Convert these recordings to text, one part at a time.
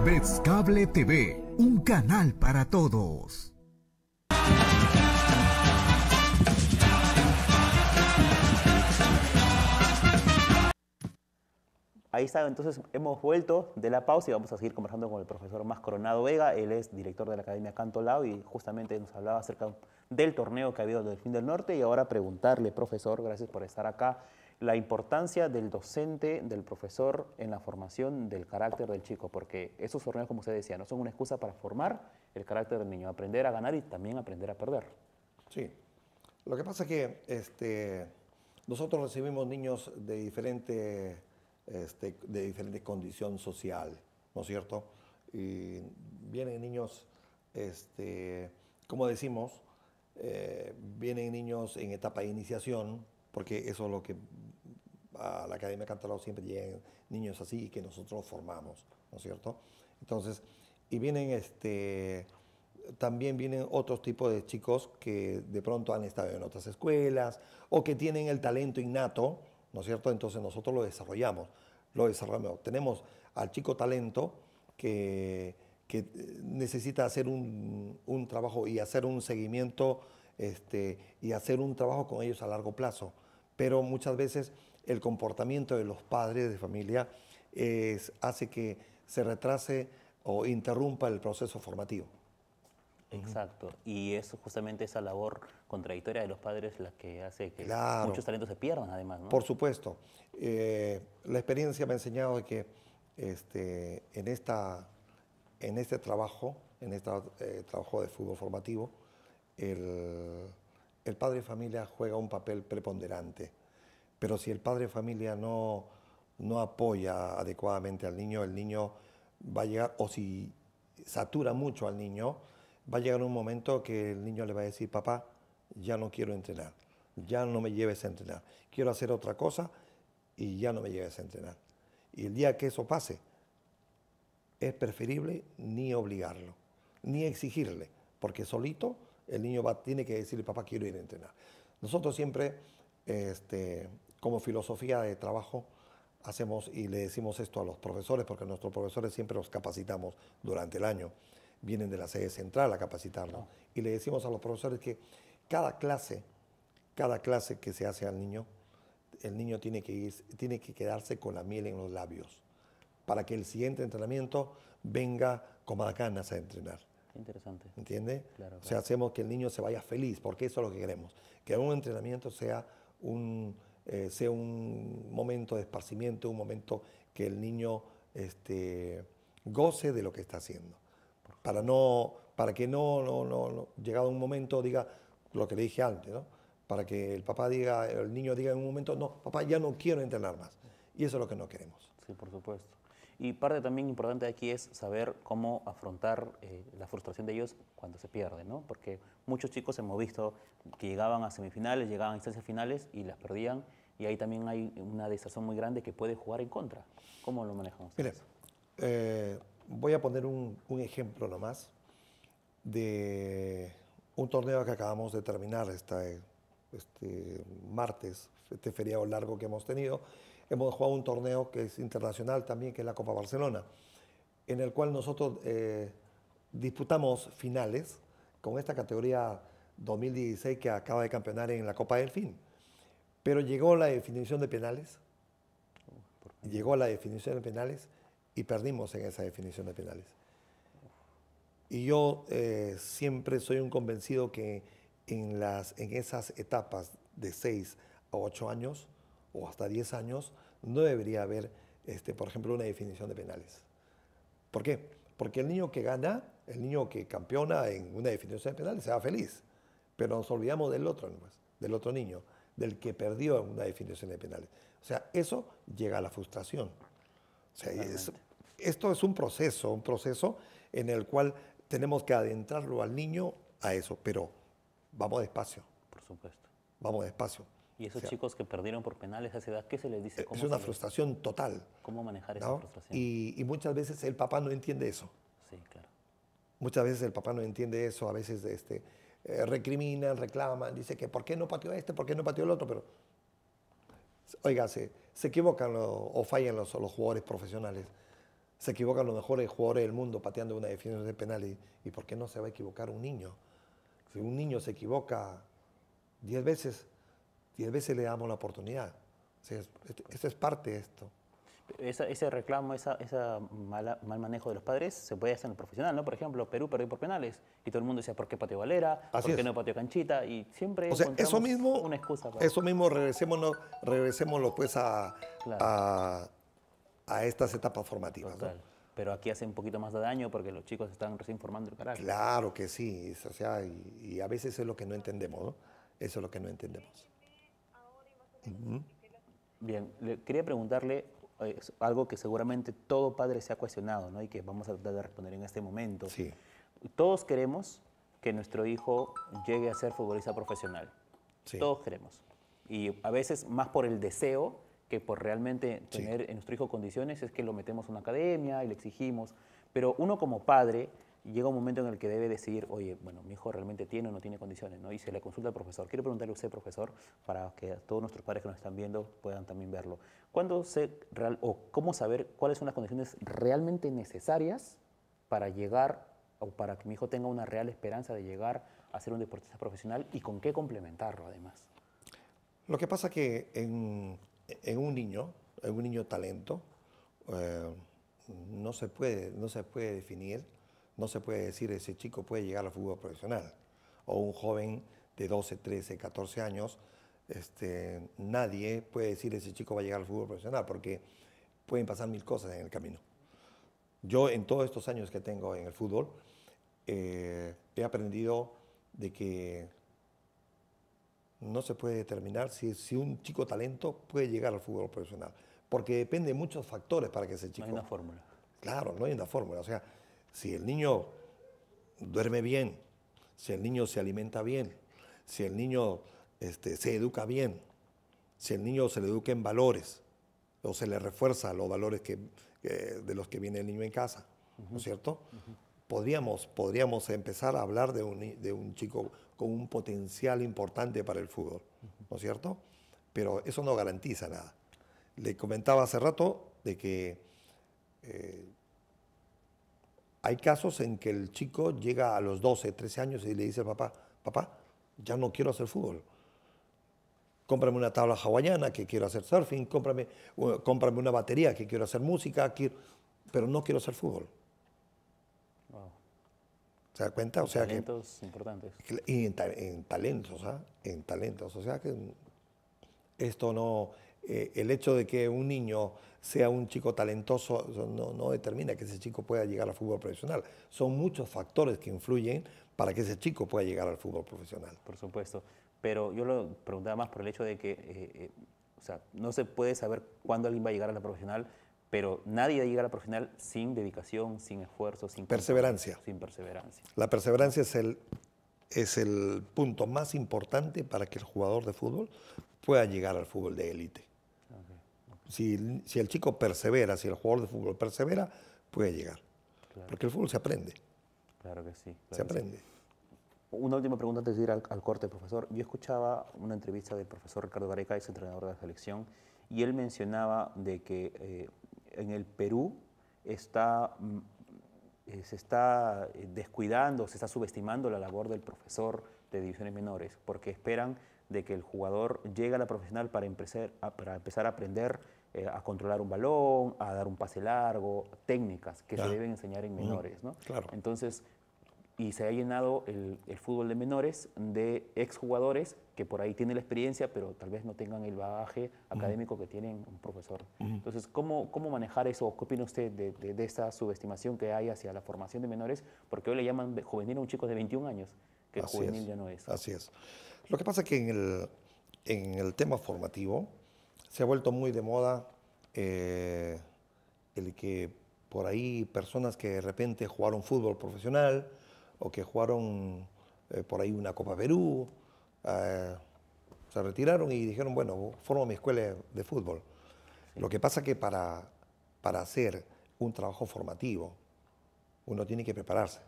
Cable TV, un canal para todos. Ahí está, entonces hemos vuelto de la pausa y vamos a seguir conversando con el profesor Más Coronado Vega. Él es director de la Academia Cantolao y justamente nos hablaba acerca del torneo que ha habido del Fin del Norte. Y ahora preguntarle, profesor, gracias por estar acá la importancia del docente, del profesor en la formación del carácter del chico, porque esos torneos, como usted decía, no son una excusa para formar el carácter del niño, aprender a ganar y también aprender a perder. Sí. Lo que pasa es que este, nosotros recibimos niños de diferente, este, de diferente condición social, ¿no es cierto? Y vienen niños, este, como decimos, eh, vienen niños en etapa de iniciación, porque eso es lo que a la Academia Cantalao siempre llegan niños así y que nosotros formamos, ¿no es cierto? Entonces, y vienen este, también vienen otros tipos de chicos que de pronto han estado en otras escuelas o que tienen el talento innato, ¿no es cierto? Entonces nosotros lo desarrollamos, lo desarrollamos. Tenemos al chico talento que, que eh, necesita hacer un, un, trabajo y hacer un seguimiento este, y hacer un trabajo con ellos a largo plazo. Pero muchas veces el comportamiento de los padres de familia hace que se retrase o interrumpa el proceso formativo. Exacto, y es justamente esa labor contradictoria de los padres la que hace que muchos talentos se pierdan además. Por supuesto, eh, la experiencia me ha enseñado que este, en, esta, en este trabajo, en este trabajo de fútbol formativo, el, el padre de familia juega un papel preponderante pero si el padre de familia no, no apoya adecuadamente al niño, el niño va a llegar, o si satura mucho al niño, va a llegar un momento que el niño le va a decir, papá, ya no quiero entrenar, ya no me lleves a entrenar, quiero hacer otra cosa y ya no me lleves a entrenar. Y el día que eso pase, es preferible ni obligarlo, ni exigirle, porque solito el niño va, tiene que decirle, papá, quiero ir a entrenar. Nosotros siempre este, como filosofía de trabajo hacemos y le decimos esto a los profesores, porque nuestros profesores siempre los capacitamos durante el año, vienen de la sede central a capacitarnos, y le decimos a los profesores que cada clase, cada clase que se hace al niño, el niño tiene que, tiene que quedarse con la miel en los labios, para que el siguiente entrenamiento venga con más ganas a entrenar. Interesante. ¿Entiende? O sea, hacemos que el niño se vaya feliz, porque eso es lo que queremos, que un entrenamiento sea un eh, sea un momento de esparcimiento, un momento que el niño este, goce de lo que está haciendo. Para, no, para que no, no, llegado un momento, diga lo que le dije antes, para que el papá diga, el niño diga en un momento, no, papá, ya no quiero entrenar más. Y eso es lo que no queremos. Sí, por supuesto. Y parte también importante aquí es saber cómo afrontar eh, la frustración de ellos cuando se pierden, ¿no? Porque muchos chicos hemos visto que llegaban a semifinales, llegaban a instancias finales y las perdían. Y ahí también hay una desazón muy grande que puede jugar en contra. ¿Cómo lo manejamos? Mire, eh, voy a poner un, ejemplo nomás de un torneo que acabamos de terminar este martes, este feriado largo que hemos tenido, hemos jugado un torneo que es internacional también, que es la Copa Barcelona, en el cual nosotros eh, disputamos finales con esta categoría 2016 que acaba de campeonar en la Copa del Fin. Pero llegó la definición de penales, llegó la definición de penales y perdimos en esa definición de penales. Y yo eh, siempre soy un convencido que en, las, en esas etapas de 6 a 8 años, o hasta 10 años, no debería haber, este, por ejemplo, una definición de penales. ¿Por qué? Porque el niño que gana, el niño que campeona en una definición de penales, se va feliz. Pero nos olvidamos del otro, del otro niño, del que perdió en una definición de penales. O sea, eso llega a la frustración. esto es un proceso, un proceso en el cual tenemos que adentrarlo al niño a eso, pero vamos despacio. Por supuesto. Vamos despacio. ¿Y esos chicos que perdieron por penales a esa edad, qué se les dice? es una frustración total. ¿Cómo manejar esa frustración? Y, muchas veces el papá no entiende eso. Sí, claro. Muchas veces el papá no entiende eso, a veces este, eh, recriminan, reclaman, dice que ¿por qué no pateó este? ¿Por qué no pateó el otro? Pero, oiga, se, equivocan o fallan los, los, jugadores profesionales. Se equivocan los mejores jugadores del mundo pateando una definición de penales. Y, por qué no se va a equivocar un niño? Si un niño se equivoca 10 veces, y a veces le damos la oportunidad. O es parte de esto. ese reclamo, ese mal manejo de los padres se puede hacer en el profesional, ¿no? Por ejemplo, Perú perdió por penales y todo el mundo decía, ¿por qué pateó Valera? ¿Por qué no pateó Canchita? Y siempre o sea, eso mismo, una excusa. Eso mismo, regresémonos, regresémoslo pues a, a, a, estas etapas formativas. Pero aquí hace un poquito más de daño porque los chicos están recién formando el carácter. Claro que sí, sea, y, y a veces es lo que no entendemos, Eso es lo que no entendemos. Bien, le quería preguntarle eh, algo que seguramente todo padre se ha cuestionado ¿no? y que vamos a tratar de responder en este momento. Sí. Todos queremos que nuestro hijo llegue a ser futbolista profesional. Sí. Todos queremos. Y a veces más por el deseo que por realmente tener en nuestro hijo condiciones es que lo metemos a una academia y le exigimos. Pero uno como padre llega un momento en el que debe decir, oye, bueno, mi hijo realmente tiene o no tiene condiciones, ¿no? Y se le consulta al profesor. Quiero preguntarle a usted, profesor, para que todos nuestros padres que nos están viendo puedan también verlo. ¿Cuándo sé real, o cómo saber cuáles son las condiciones realmente necesarias para llegar o para que mi hijo tenga una real esperanza de llegar a ser un deportista profesional y con qué complementarlo además? Lo que pasa que en, un niño, en un niño talento, eh, no se puede, no se puede definir no se puede decir ese chico puede llegar al fútbol profesional. O un joven de 12, 13, 14 años, este, nadie puede decir ese chico va a llegar al fútbol profesional porque pueden pasar mil cosas en el camino. Yo en todos estos años que tengo en el fútbol eh, he aprendido de que no se puede determinar si, si, un chico talento puede llegar al fútbol profesional, porque depende de muchos factores para que ese chico... No hay una fórmula. Claro, no hay una fórmula. O sea, si el niño duerme bien, si el niño se alimenta bien, si el niño este, se educa bien, si el niño se le educa en valores o se le refuerza los valores que, de los que viene el niño en casa, ¿no es cierto? podríamos, podríamos empezar a hablar de un, de un chico con un potencial importante para el fútbol, ¿no es cierto? Pero eso no garantiza nada. Le comentaba hace rato de que eh, hay casos en que el chico llega a los 12, 13 años y le dice al papá, papá, ya no quiero hacer fútbol. Cómprame una tabla hawaiana que quiero hacer surfing, cómprame, cómprame una batería que quiero hacer música, quiero, pero no quiero hacer fútbol. ¿Se da cuenta? O sea talentos importantes. Y en, talentos, ¿ah? En talentos. O sea que esto no eh, el hecho de que un niño sea un chico talentoso no, determina que ese chico pueda llegar al fútbol profesional. Son muchos factores que influyen para que ese chico pueda llegar al fútbol profesional. Por supuesto, pero yo lo preguntaba más por el hecho de que, eh, eh, no se puede saber cuándo alguien va a llegar a la profesional, pero nadie va a llegar a profesional sin dedicación, sin esfuerzo, sin perseverancia. Sin perseverancia. La perseverancia es el, es el punto más importante para que el jugador de fútbol pueda llegar al fútbol de élite si, el chico persevera, si el jugador de fútbol persevera, puede llegar. Porque el fútbol se aprende. Claro que sí. se aprende. Una última pregunta antes de ir al, corte, profesor. Yo escuchaba una entrevista del profesor Ricardo Gareca, ex entrenador de la selección, y él mencionaba de que eh, en el Perú está, mm, eh, se está eh, descuidando, se está subestimando la labor del profesor de divisiones menores, porque esperan de que el jugador llega a la profesional para empezar a, aprender eh, a controlar un balón, a dar un pase largo, técnicas que se deben enseñar en menores. ¿no? Claro. Entonces, y se ha llenado el, fútbol de menores de exjugadores que por ahí tienen la experiencia, pero tal vez no tengan el bagaje académico que tienen un profesor. Entonces, ¿cómo, ¿cómo manejar eso? ¿Qué opina usted de, de, de, esta subestimación que hay hacia la formación de menores? Porque hoy le llaman juvenil a un chico de 21 años así es, no es. Así es. Lo que pasa es que en el, en el tema formativo se ha vuelto muy de moda eh, el que por ahí personas que de repente jugaron fútbol profesional o que jugaron eh, por ahí una Copa Perú, eh, se retiraron y dijeron, bueno, formo mi escuela de fútbol. Lo que pasa que para, para hacer un trabajo formativo, uno tiene que prepararse.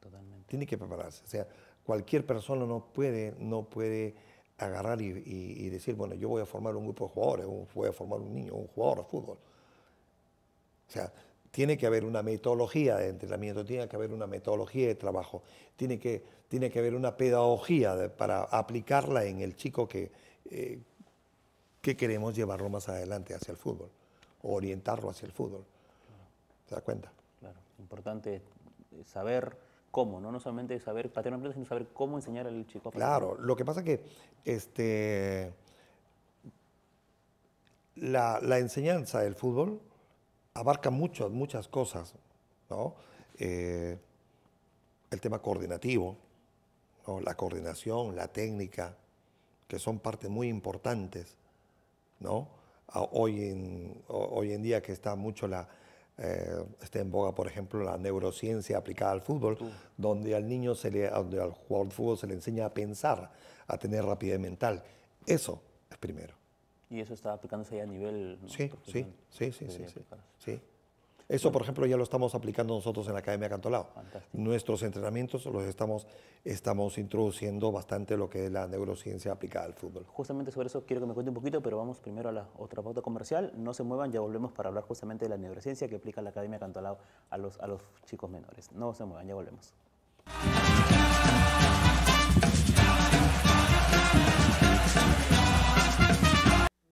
Totalmente. Tiene que prepararse. O sea, cualquier persona no puede, no puede agarrar y, decir, bueno, yo voy a formar un grupo de jugadores, voy a formar un niño, un jugador de fútbol. O sea, tiene que haber una metodología de entrenamiento, tiene que haber una metodología de trabajo, tiene que, tiene que haber una pedagogía para aplicarla en el chico eh, que, queremos llevarlo más adelante hacia el fútbol, o orientarlo hacia el fútbol. ¿Se da cuenta? Claro, importante saber cómo, ¿no? No solamente saber patear una sino saber cómo enseñar al chico a Claro, lo que pasa que este, la, enseñanza del fútbol abarca muchas, muchas cosas, ¿no? Eh, el tema coordinativo, la coordinación, la técnica, que son partes muy importantes, ¿no? Hoy en, hoy en día que está mucho la, eh, está en boga, por ejemplo, la neurociencia aplicada al fútbol, donde al niño, se le, al jugador de fútbol se le enseña a pensar, a tener rapidez mental. Eso es primero. Y eso está aplicándose ya a nivel... sí, sí, sí, sí, sí. Eso, por ejemplo, ya lo estamos aplicando nosotros en la Academia Cantolao. Nuestros entrenamientos los estamos, estamos introduciendo bastante lo que es la neurociencia aplicada al fútbol. Justamente sobre eso quiero que me cuente un poquito, pero vamos primero a la otra pauta comercial. No se muevan, ya volvemos para hablar justamente de la neurociencia que aplica la Academia Cantolao a los, a los chicos menores. No se muevan, ya volvemos.